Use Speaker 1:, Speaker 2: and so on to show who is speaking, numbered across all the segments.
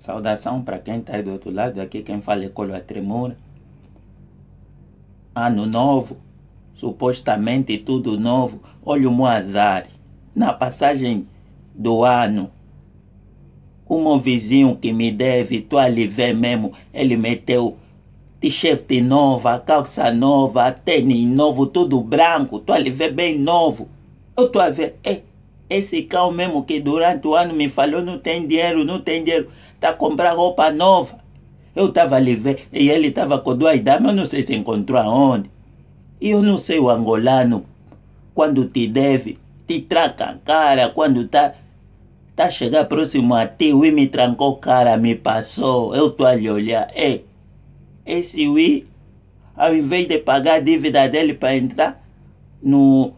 Speaker 1: Saudação para quem está do outro lado, aqui quem fala é Colo Tremura. Ano novo, supostamente tudo novo. Olha o Moazar, na passagem do ano, um vizinho que me deve, tu ali vê mesmo, ele meteu t-shirt nova, calça nova, tênis novo, tudo branco, tu ali vê bem novo. Eu tô a ver, é, esse cão mesmo que durante o ano me falou, não tem dinheiro, não tem dinheiro, tá comprar roupa nova. Eu estava ali e ele estava com duas damas, eu não sei se encontrou aonde. E eu não sei o angolano, quando te deve, te tranca a cara, quando tá, tá chegar próximo a ti, o me trancou cara, me passou, eu tô ali olhar, é. esse Wii, ao invés de pagar a dívida dele para entrar no,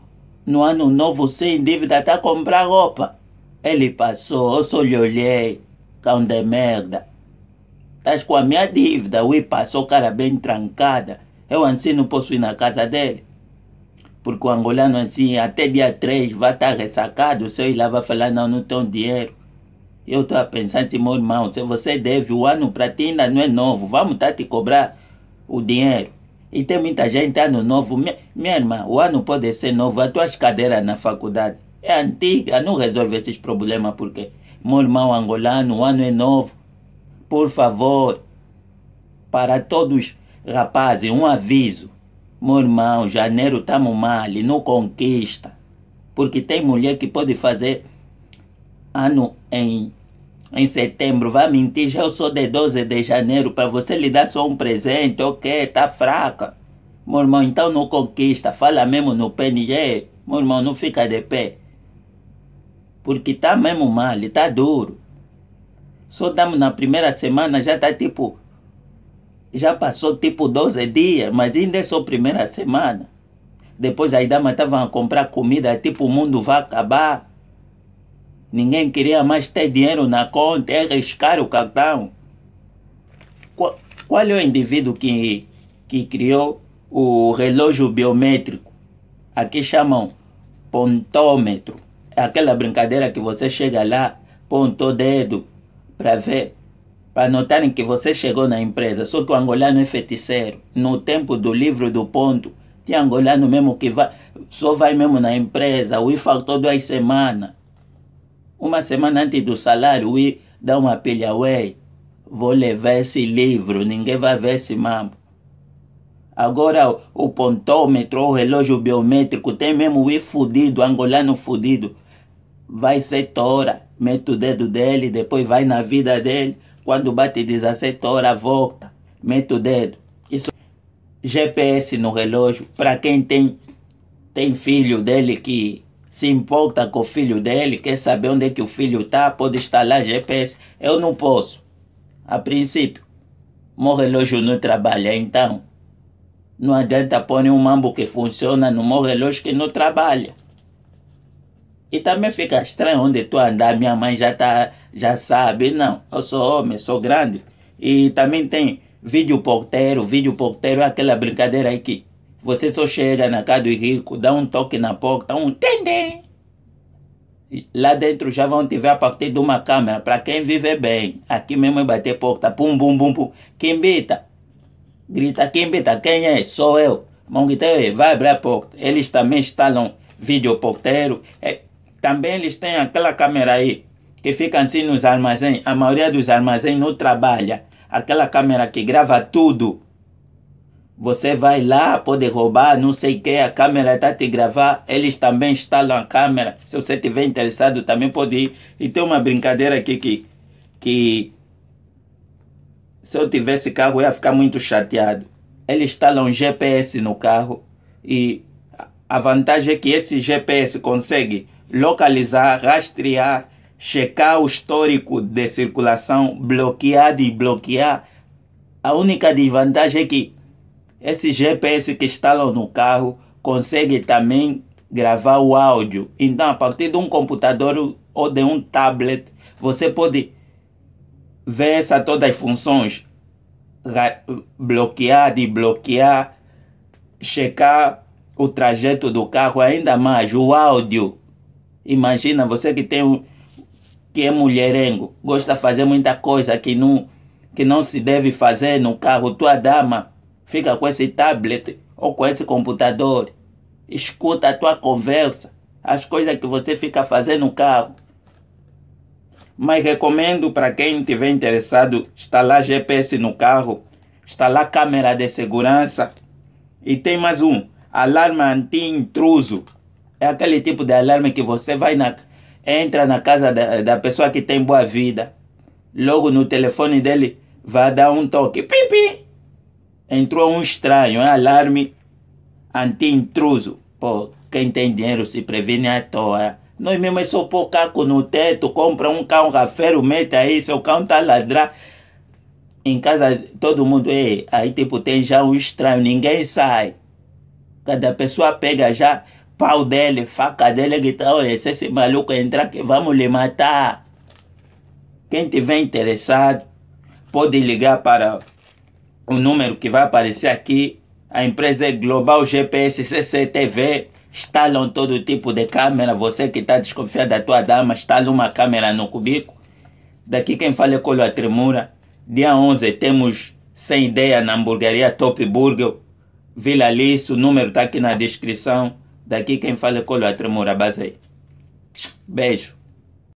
Speaker 1: no ano novo, sem dívida, até comprar roupa. Ele passou, eu só lhe olhei. Cão de merda. Estás com a minha dívida. O passou, cara bem trancada. Eu assim não posso ir na casa dele. Porque o angolano assim, até dia 3 vai estar tá ressacado. O seu ir lá vai falar, não, não tenho dinheiro. Eu estou a pensar, meu irmão, se você deve o ano para ti ainda não é novo. Vamos estar tá te cobrar o dinheiro. E tem muita gente, ano novo. Minha, minha irmã, o ano pode ser novo, as tuas cadeiras na faculdade é antiga, não resolve esses problemas, porque meu irmão angolano, o ano é novo. Por favor, para todos rapazes, um aviso. Meu irmão, janeiro estamos mal, não conquista. Porque tem mulher que pode fazer ano em em setembro vai mentir já eu sou de 12 de janeiro, para você lhe dar só um presente, ok, tá fraca. Meu irmão, então não conquista, fala mesmo no pé, Meu irmão, não fica de pé. Porque tá mesmo mal, tá duro. Só estamos na primeira semana, já tá tipo... Já passou tipo 12 dias, mas ainda é só primeira semana. Depois as damas estavam a comprar comida, tipo o mundo vai acabar. Ninguém queria mais ter dinheiro na conta e arriscar o cartão. Qual, qual é o indivíduo que, que criou o relógio biométrico? Aqui chamam pontômetro. É aquela brincadeira que você chega lá, ponta o dedo para ver, para notarem que você chegou na empresa. Só que o angolano é feiticeiro. No tempo do livro do ponto, tem angolano mesmo que vai, só vai mesmo na empresa. O I faltou duas semanas uma semana antes do salário, ir dá uma pilha, ué, vou levar esse livro, ninguém vai ver esse mambo. Agora o pontômetro, o relógio biométrico, tem mesmo o I fudido, angolano fudido. Vai ser tora, mete o dedo dele, depois vai na vida dele. Quando bate 17 horas, volta, mete o dedo. Isso GPS no relógio, para quem tem, tem filho dele que se importa com o filho dele, quer saber onde é que o filho está, pode instalar GPS. Eu não posso. A princípio, meu relógio não trabalha, então. Não adianta pôr um mambo que funciona no meu relógio que não trabalha. E também fica estranho onde tu andar, minha mãe já, tá, já sabe. Não, eu sou homem, sou grande. E também tem vídeo porteiro, vídeo porteiro é aquela brincadeira aqui você só chega na casa do rico, dá um toque na porta, um tendem. Lá dentro já vão te ver a partir de uma câmera. Para quem vive bem, aqui mesmo é bater porta, pum, bum, bum, pum. Quem bita? Grita, quem bita? Quem é? Sou eu. Monguiteiro, vai abrir a porta. Eles também instalam videoporteiro. É, também eles têm aquela câmera aí, que fica assim nos armazéns. A maioria dos armazéns não trabalha. Aquela câmera que grava tudo você vai lá, pode roubar, não sei o que, a câmera está te gravar, eles também instalam a câmera. Se você estiver interessado, também pode ir. E tem uma brincadeira aqui que, que se eu tivesse carro eu ia ficar muito chateado. Eles instalam um GPS no carro e a vantagem é que esse GPS consegue localizar, rastrear, checar o histórico de circulação, bloquear e bloquear. A única desvantagem é que esse GPS que instalam no carro consegue também gravar o áudio. Então, a partir de um computador ou de um tablet, você pode ver essa todas as funções, bloquear, desbloquear, checar o trajeto do carro, ainda mais o áudio. Imagina você que tem um, que é mulherengo, gosta de fazer muita coisa que não que não se deve fazer no carro, tua dama fica com esse tablet ou com esse computador. Escuta a tua conversa, as coisas que você fica fazendo no carro. Mas recomendo para quem estiver interessado instalar GPS no carro, instalar câmera de segurança. E tem mais um, alarme anti-intruso. É aquele tipo de alarme que você vai na, entra na casa da, da pessoa que tem boa vida. Logo no telefone dele vai dar um toque. Pim, pim entrou um estranho, é um alarme anti-intruso. Pô, quem tem dinheiro se previne à toa. Nós mesmo é só pôr caco no teto, compra um cão rafeiro, mete aí, seu cão tá ladrar. Em casa todo mundo, é, aí tipo tem já um estranho, ninguém sai. Cada pessoa pega já pau dele, faca dele, que tá, se esse maluco entrar que vamos lhe matar. Quem tiver interessado, pode ligar para o número que vai aparecer aqui, a empresa é Global GPS CCTV, instalam todo tipo de câmera, você que está desconfiado da tua dama, instala uma câmera no cubico. Daqui quem fala é Colo Tremura. Dia 11 temos Sem Ideia na hamburgueria Top Burger, Vila Alice, o número está aqui na descrição. Daqui quem fala é Colo Tremura, base aí. Beijo.